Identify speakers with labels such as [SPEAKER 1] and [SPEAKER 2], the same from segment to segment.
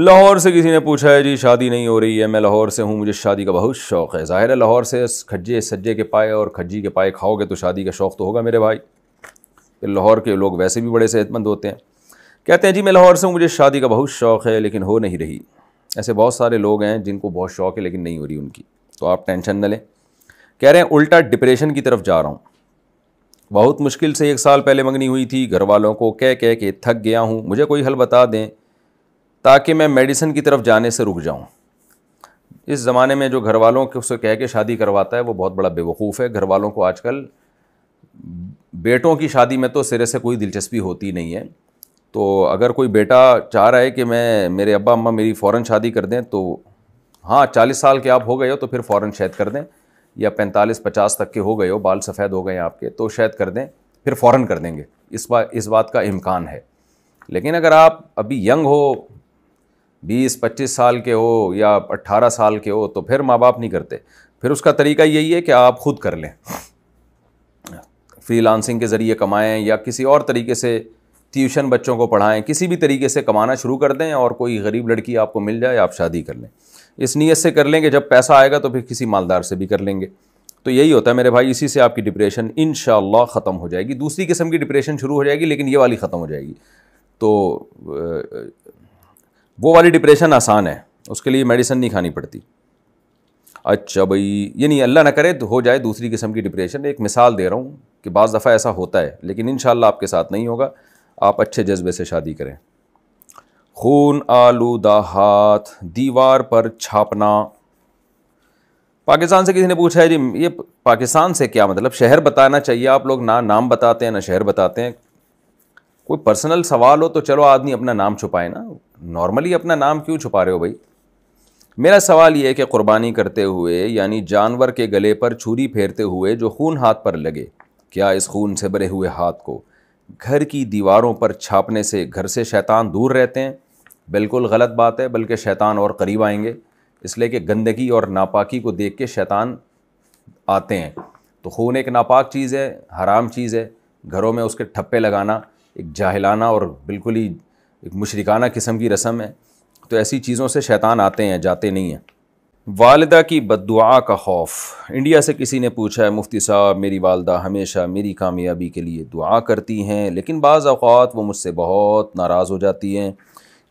[SPEAKER 1] लाहौर से किसी ने पूछा है जी शादी नहीं हो रही है मैं लाहौर से हूँ मुझे शादी का बहुत शौक़ है ज़ाहिर है लाहौर से खज्जे सज्जे के पाए और खज्जी के पाए खाओगे तो शादी का शौक़ तो होगा मेरे भाई फिर लाहौर के लोग वैसे भी बड़े सेहतमंद होते हैं कहते हैं जी मैं लाहौर से हूँ मुझे शादी का बहुत शौक़ है लेकिन हो नहीं रही ऐसे बहुत सारे लोग हैं जिनको बहुत शौक़ है लेकिन नहीं हो रही उनकी तो आप टेंशन न लें कह रहे हैं उल्टा डिप्रेशन की तरफ जा रहा हूँ बहुत मुश्किल से एक साल पहले मंगनी हुई थी घर वालों को कह कह के थक गया हूँ मुझे कोई हल बता दें ताकि मैं मेडिसिन की तरफ जाने से रुक जाऊँ इस ज़माने में जो घर वालों के उससे कह के शादी करवाता है वो बहुत बड़ा बेवकूफ़ है घर वालों को आजकल बेटों की शादी में तो सिरे से कोई दिलचस्पी होती नहीं है तो अगर कोई बेटा चाह रहा है कि मैं मेरे अब्बा अम्मा मेरी फ़ौर शादी कर दें तो हाँ चालीस साल के आप हो गए हो तो फिर फ़ौर शायद कर दें या पैंतालीस पचास तक के हो गए हो बाल सफ़ेद हो गए हैं आपके तो शायद कर दें फिर फ़ौर कर देंगे इस बात इस बात का इम्कान है लेकिन अगर आप अभी यंग हो बीस पच्चीस साल के हो या अट्ठारह साल के हो तो फिर माँ बाप नहीं करते फिर उसका तरीका यही है कि आप खुद कर लें फ्रीलांसिंग के ज़रिए कमाएं या किसी और तरीके से ट्यूशन बच्चों को पढ़ाएं किसी भी तरीके से कमाना शुरू कर दें और कोई गरीब लड़की आपको मिल जाए आप शादी कर लें इस नीयत से कर लेंगे जब पैसा आएगा तो फिर किसी मालदार से भी कर लेंगे तो यही होता है मेरे भाई इसी से आपकी डिप्रेशन इन ख़त्म हो जाएगी दूसरी किस्म की डिप्रेशन शुरू हो जाएगी लेकिन ये वाली ख़त्म हो जाएगी तो वो वाली डिप्रेशन आसान है उसके लिए मेडिसिन नहीं खानी पड़ती अच्छा भाई ये नहीं अल्लाह ना करे तो हो जाए दूसरी किस्म की डिप्रेशन एक मिसाल दे रहा हूँ कि बज़ दफ़ा ऐसा होता है लेकिन इन आपके साथ नहीं होगा आप अच्छे जज्बे से शादी करें खून आलूदा हाथ दीवार पर छापना पाकिस्तान से किसी ने पूछा है जी ये पाकिस्तान से क्या मतलब शहर बताना चाहिए आप लोग ना नाम बताते हैं ना शहर बताते हैं कोई पर्सनल सवाल हो तो चलो आदमी अपना नाम छुपाए ना नॉर्मली अपना नाम क्यों छुपा रहे हो भाई मेरा सवाल ये है कि कुर्बानी करते हुए यानी जानवर के गले पर छुरी फेरते हुए जो खून हाथ पर लगे क्या इस खून से भरे हुए हाथ को घर की दीवारों पर छापने से घर से शैतान दूर रहते हैं बिल्कुल गलत बात है बल्कि शैतान और करीब आएंगे इसलिए कि गंदगी और नापाकी को देख के शैतान आते हैं तो खून एक नापाक चीज़ है हराम चीज़ है घरों में उसके ठप्पे लगाना एक जाहिलाना और बिल्कुल ही एक मुशरकाना किस्म की रस्म है तो ऐसी चीज़ों से शैतान आते हैं जाते नहीं हैं वालदा की बदुआ का खौफ इंडिया से किसी ने पूछा है मुफ्ती साहब मेरी वालदा हमेशा मेरी कामयाबी के लिए दुआ करती हैं लेकिन बाज़ अवत वो मुझसे बहुत नाराज़ हो जाती हैं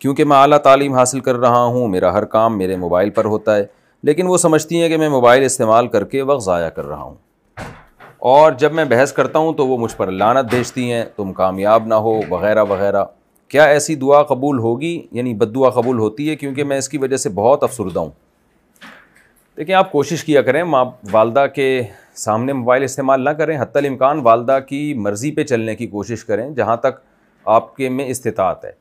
[SPEAKER 1] क्योंकि मैं अली तालीम हासिल कर रहा हूँ मेरा हर काम मेरे मोबाइल पर होता है लेकिन वो समझती हैं कि मैं मोबाइल इस्तेमाल करके वक्त ज़ाया कर रहा हूँ और जब मैं बहस करता हूँ तो वो मुझ पर लानत भेजती हैं तुम कामयाब ना हो वगैरह वगैरह क्या ऐसी दुआ कबूल होगी यानी बद कबूल होती है क्योंकि मैं इसकी वजह से बहुत अफसरदा हूँ देखिए आप कोशिश किया करें माँ वालदा के सामने मोबाइल इस्तेमाल ना करें हत्तल इम्कान वालदा की मर्ज़ी पर चलने की कोशिश करें जहाँ तक आपके में इस्तात है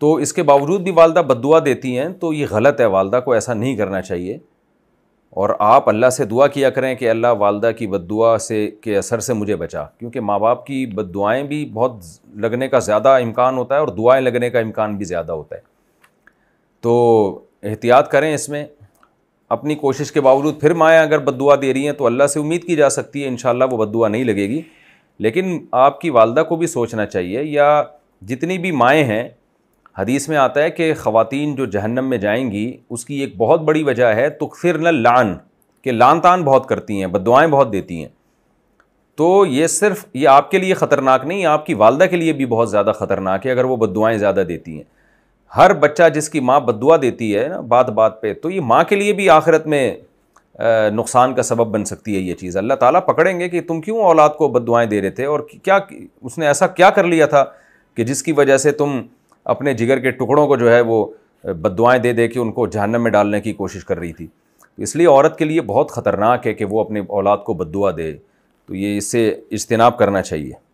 [SPEAKER 1] तो इसके बावजूद भी वालदा बदुआ देती हैं तो ये गलत है वालदा को ऐसा नहीं करना चाहिए और आप अल्लाह से दुआ किया करें कि अल्लाह वालदा की बददुआ से के असर से मुझे बचा क्योंकि माँ बाप की बद दुआएँ भी बहुत लगने का ज़्यादा इम्कान होता है और दुआएँ लगने का इम्कान भी ज़्यादा होता है तो एहतियात करें इसमें अपनी कोशिश के बावजूद फिर माएँ अगर बददुआ दे रही हैं तो अल्लाह से उम्मीद की जा सकती है इन शाला वो बददुआ नहीं लगेगी लेकिन आपकी वालदा को भी सोचना चाहिए या जितनी भी माएँ हैं हदीस में आता है कि ख़वातीन जो जहन्नम में जाएंगी उसकी एक बहुत बड़ी वजह है तुखिर न लान कि लान तान बहुत करती हैं बदुआएँ बहुत देती हैं तो ये सिर्फ ये आपके लिए ख़तरनाक नहीं आपकी वालदा के लिए भी बहुत ज़्यादा ख़तरनाक है अगर वो बदुआएँ ज़्यादा देती हैं हर बच्चा जिसकी माँ बदुआ देती है ना बात बात पे तो ये माँ के लिए भी आखिरत में नुकसान का सबब बन सकती है ये चीज़ अल्लाह ताला पकड़ेंगे कि तुम क्यों औलाद को बदुआएँ दे रहे थे और क्या उसने ऐसा क्या कर लिया था कि जिसकी वजह से तुम अपने जिगर के टुकड़ों को जो है वो बदवाएँ दे दे के उनको जहनम में डालने की कोशिश कर रही थी तो इसलिए औरत के लिए बहुत ख़तरनाक है कि वो अपने औलाद को बदुआ दे तो ये इससे इज्तनाब करना चाहिए